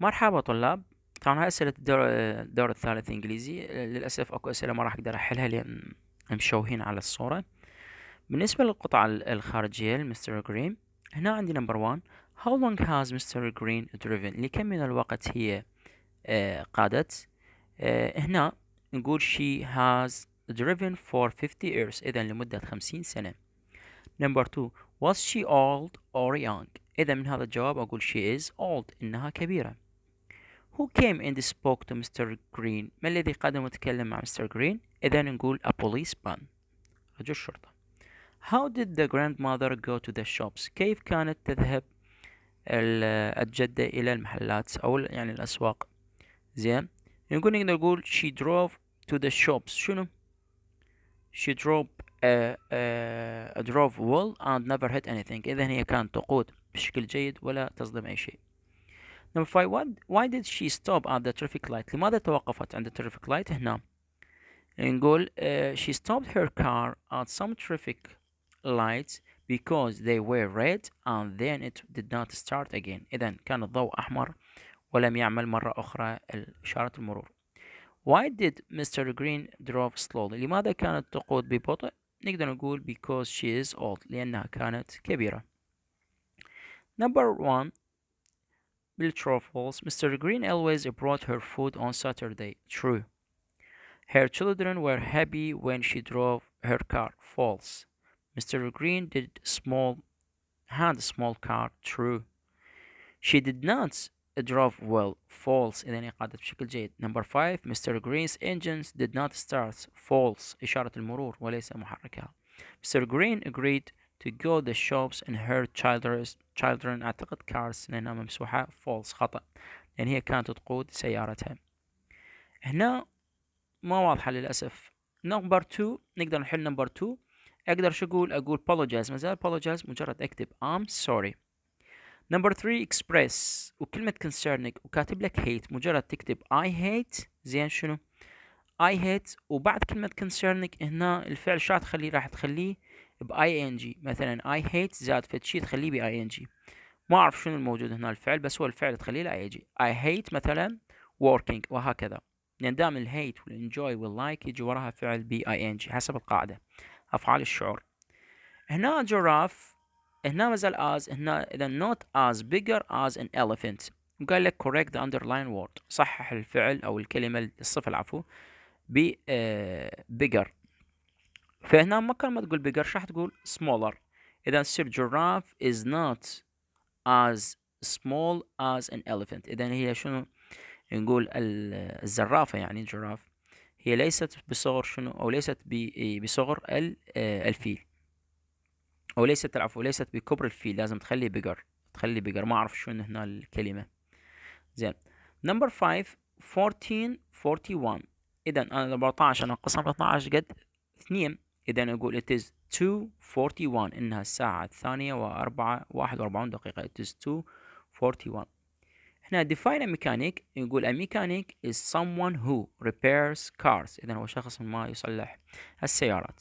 مرحبا طلاب طبعا هاي أسئلة الدور, الدور الثالث إنجليزي للأسف أكو أسئلة ما راح أقدر أحلها لأن مشوهين على الصورة بالنسبة للقطعة الخارجية لمستر جرين هنا عندي نمبر 1 How long has Mr. Green driven لكم من الوقت هي آه، قادت آه، هنا نقول she has driven for 50 years إذا لمدة 50 سنة نمبر 2 Was she old or young إذا من هذا الجواب أقول she is old إنها كبيرة Who came and spoke to Mr. Green ما الذي قدم وتكلم مع Mr. Green؟ إذا نقول a policeman رجل الشرطة. How did the grandmother go to the shops كيف كانت تذهب الجدة إلى المحلات أو يعني الأسواق زين نقول نقدر نقول she drove to the shops شنو she drove a, a, a drove wall and never hit anything إذا هي كانت تقود بشكل جيد ولا تصدم أي شيء number 5 what why did she stop at the traffic light لماذا توقفت عند traffic light هنا نقول uh, she stopped her car at some traffic lights because they were red and then it did not start again إذا كان الضوء أحمر ولم يعمل مرة أخرى إشارة المرور Why did Mr. Green drive slowly لماذا كانت تقود ببطء نقدر نقول because she is old لأنها كانت كبيرة Number one Bill false. Mr. Green always brought her food on Saturday. True. Her children were happy when she drove her car. False. Mr. Green did small had a small car. True. She did not drive well. False. Number 5. Mr. Green's engines did not start. False. Mr. Green agreed to go the shops and her children أعتقد cars لأنها ممسوحة false خطأ لأن هي كانت تقود سيارتها هنا ما واضحة للأسف نمبر 2 نقدر نحل نمبر 2 أقدر شو أقول أقول apologize مازال apologize مجرد أكتب I'm sorry نمبر 3 express وكلمة concerning وكاتب لك hate مجرد تكتب I hate زين شنو I hate وبعد كلمة concerning هنا الفعل شو راح تخليه راح تخليه باي ان جي مثلا اي هيت زائد فد شي تخليه باي ان جي ما اعرف شنو الموجود هنا الفعل بس هو الفعل تخليه لاي جي اي هيت مثلا working وهكذا لان يعني دائما الهيت والانجوي واللايك يجي وراها فعل بي اي ان جي حسب القاعده افعال الشعور هنا جراف هنا مازال as هنا اذا not as bigger as an elephant وقال لك correct the underline word صحح الفعل او الكلمه الصفه العفو ب uh, bigger فهنا ما كان ما تقول bigger راح تقول smaller اذا سير جراف is not as small as an elephant اذا هي شنو نقول الزرافه يعني الجراف هي ليست بصغر شنو او ليست إيه، بصغر آه، الفيل او ليست العفو ليست بكبر الفيل لازم تخلي بيجر تخلي بيجر ما اعرف شنو هنا الكلمه زين نمبر 5 41 اذا انا 14 أنا انقسم 12 قد 2 إذا أقول it is 2:41 إنها الساعة الثانية وأربعة واحد وأربعون دقيقة it is 2:41 هنا define a mechanic نقول a mechanic is someone who repairs cars إذا هو شخص ما يصلح السيارات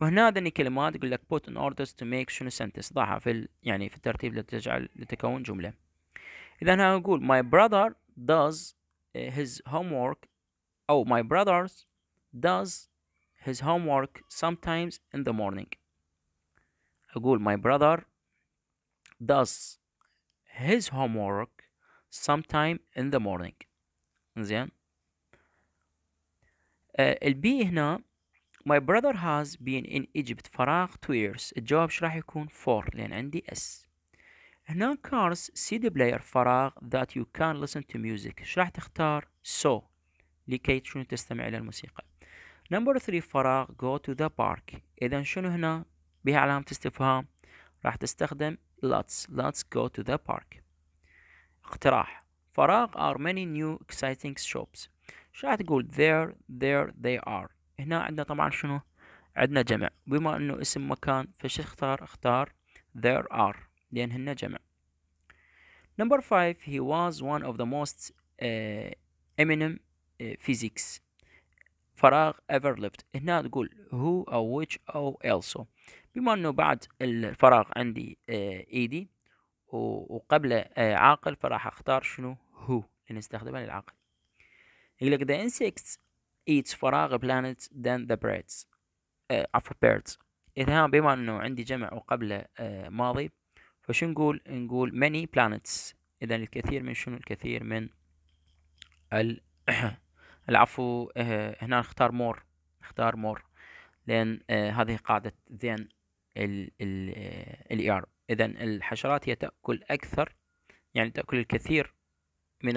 وهنا ذني كلمات يقول لك put in orders to make شنو sentence ضعها في ال... يعني في الترتيب لتجعل لتكون جملة إذا أنا أقول my brother does his homework أو my brothers does his homework sometimes in the morning أقول my brother does his homework sometime in the morning زين uh, البي هنا my brother has been in Egypt فراغ two years الجواب شو راح يكون for لأن عندي S هنا cars CD player فراغ that you can listen to music شو راح تختار so لكي شنو تستمع إلى الموسيقى نمبر 3 فراغ go to the park اذا شنو هنا بها علامة استفهام راح تستخدم lots let's go to the park اقتراح فراغ are many new exciting shops شو راح تقول there there they are هنا عندنا طبعا شنو عندنا جمع بما انه اسم مكان فش اختار اختار there are لان هن جمع number 5 he was one of the most uh, eminent uh, physics فراغ ever left هنا تقول who أو which أو also بما أنه بعد الفراغ عندي ايدي آه، وقبل آه، عاقل فراح أختار شنو who لنستخدمه يعني للعقل يقول لك the insects eats فراغ planets than the birds عفوا آه، birds هنا بما أنه عندي جمع وقبل ماضي فشو نقول نقول many planets إذا الكثير من شنو الكثير من ال العفو آه، هنا نختار مور نختار مور لأن آه، هذه قاعدة ذين ال ER آه، إذا الحشرات هي تأكل أكثر يعني تأكل الكثير من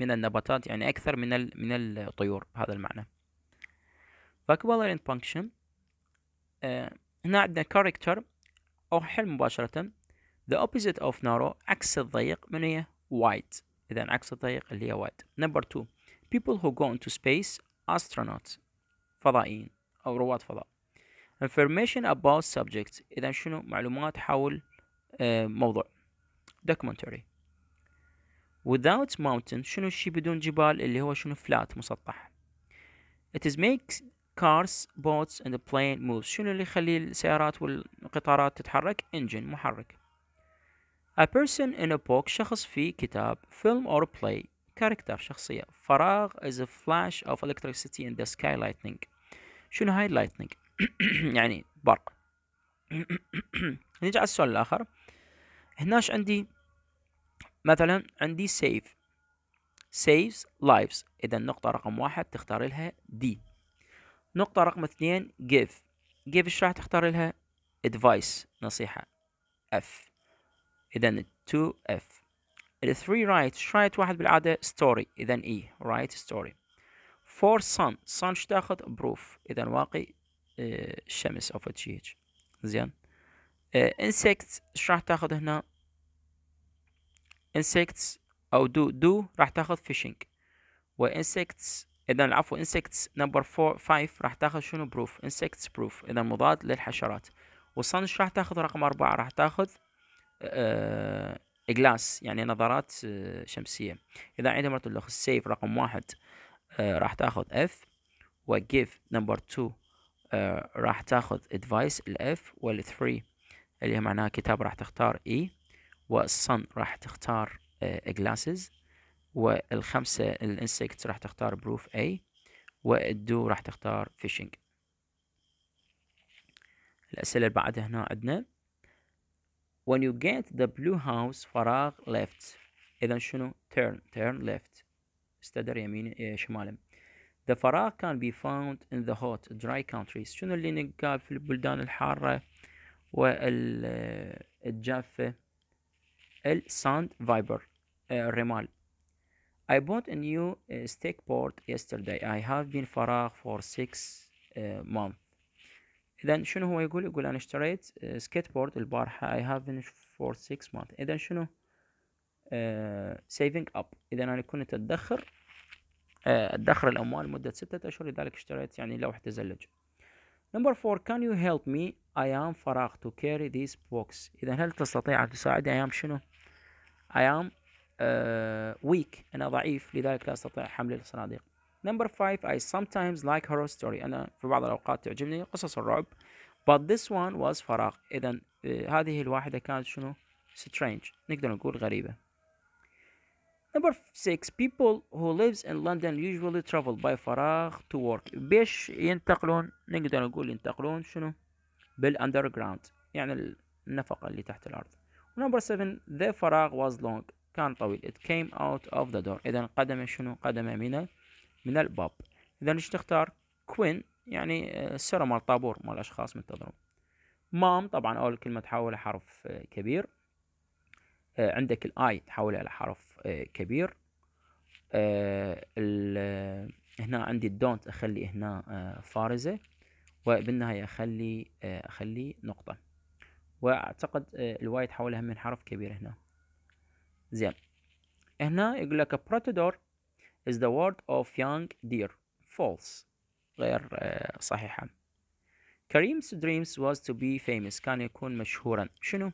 من النباتات يعني أكثر من من الطيور هذا المعنى vocabulary function هنا عندنا character أو حل مباشرة the opposite of narrow عكس الضيق من هي wide إذا عكس الضيق اللي هي wide number two people who go into space astronauts فضائيين أو رواد فضاء information about subjects إذا شنو معلومات حول موضوع documentary without mountain شنو الشيء بدون جبال اللي هو شنو flat مسطح it is makes cars boats and the plane moves شنو اللي يخلي السيارات والقطارات تتحرك engine محرك a person in a book شخص في كتاب film or play كاركتر شخصية فراغ از فلاش اوف الكتريسيتي ان ذا سكاي لايتنينج شنو هاي اللايتنينج يعني برق نرجع على السؤال الآخر هناش عندي مثلا عندي سيف saves lives إذا النقطة رقم واحد تختار لها دي نقطة رقم اثنين give give ايش راح تختار لها advice نصيحة اف إذا 2 اف الثري رايت رايت واحد بالعادة story إذا إي رايت story فور sun sun شو تاخذ بروف إذا واقي الشمس آه، أو فد هيج زين انسكتس آه شو راح تاخذ هنا insects أو دو دو راح تاخذ fishing و وانسكتس إذا العفو insects نمبر فور فايف راح تاخذ شنو proof insects proof إذا مضاد للحشرات و والصن راح تاخذ رقم أربعة راح تاخذ آه جلاس يعني نظارات آه، شمسية إذا عندي مرة الأخ سيف رقم واحد آه، راح تاخذ اف وجيف نمبر تو آه، راح تاخذ ادفايس الاف والثري اللي هي معناها كتاب راح تختار اي e، والصن راح تختار جلاسز والخمسة الانسكت راح تختار بروف اي والدو راح تختار فيشنج الأسئلة اللي بعدها هنا عندنا when you get the blue house فراغ left اذا شنو turn turn left استدر يمين شمالا The فراغ can be found in the hot dry countries شنو اللي نلقاه في البلدان الحارة والجافة sand فايبر الرمال I bought a new uh, stick board yesterday I have been فراغ for six uh, months اذا شنو هو يقول يقول انا اشتريت سكيت بورد البارحه اي هاف بين فور 6 مانث اذا شنو سيفنج اب اذا انا كنت ادخر ادخر آه، الاموال لمده ستة اشهر لذلك اشتريت يعني لوحه تزلج نمبر 4 كان يو هيلب مي اي ام فراغ تو كاري ذيس بوكس اذا هل تستطيع ان تساعدني ايام شنو ايام آه، ويك انا ضعيف لذلك لا استطيع حمل الصناديق Number five, I sometimes like horror story. أنا في بعض الأوقات تعجبني قصص الرعب. But this one was فراغ. إذا آه، هذه الواحدة كانت شنو؟ Strange. نقدر نقول غريبة. Number six, people who lives in London usually travel by فراغ to work. بيش ينتقلون؟ نقدر نقول ينتقلون شنو؟ بالأندرجراوند. يعني النفقة اللي تحت الأرض. Number seven, the فراغ was long. كان طويل. It came out of the door. إذا قدم شنو؟ قدم من من الباب إذا إيش نختار كوين يعني آه، السرة مال طابور مال أشخاص منتظرون مام طبعا أول كلمة تحولها حرف آه، كبير آه، عندك الآي تحولها إلى حرف كبير هنا عندي الدونت أخلي هنا فارزة وبالنهاية أخلي أخلي نقطة وأعتقد الواي تحولها من حرف كبير هنا زين هنا يقول لك بروتودور is the word of young deer false غير صحيحة كريم's dreams was to be famous كان يكون مشهورا شنو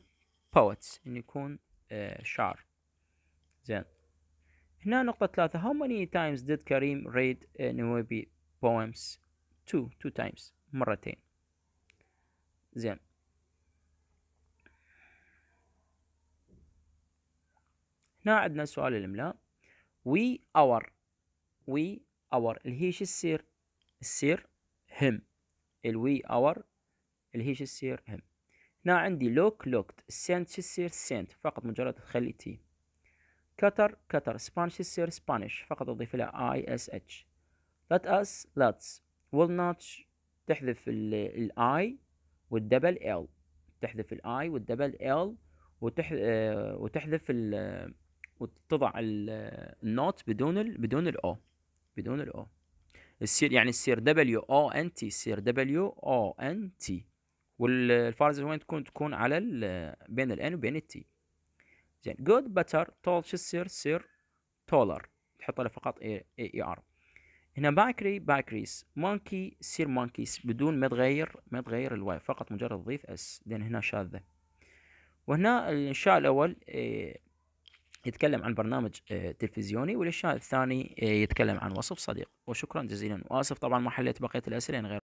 poets إن يكون شعر زين هنا نقطة ثلاثة how many times did Kareem read Nuwabi poems two two times مرتين زين هنا عندنا سؤال الإملاء we our وي اور شو السير السير هم الوي اور شو السير هم هنا عندي لوك لوكت السنت السير سنت فقط مجرد تخلي تي كتر كتر سبانش السير سبانش فقط اضيف لها اي اس اتش لات اس لاتس ويل نوت تحذف الاي والدبل ال تحذف الاي والدبل ال وتح... آه، وتحذف ال... وتضع النوت بدون ال... بدون الاو بدون الأو السير يعني السير دبليو او ان تي سير دبليو او ان تي والفارز وين تكون تكون على بين الان وبين التي زين جود باتر تول شو السير سير تولر تحط له فقط اي اي ار هنا باكري باكريس مونكي سير مونكيس بدون ما تغير ما تغير الواي فقط مجرد تضيف اس لان هنا شاذه وهنا الانشاء الاول يتكلم عن برنامج آه، تلفزيوني والاشياء الثاني آه، يتكلم عن وصف صديق وشكرا جزيلا وآسف طبعا ما حليت بقية الأسئلة يعني غير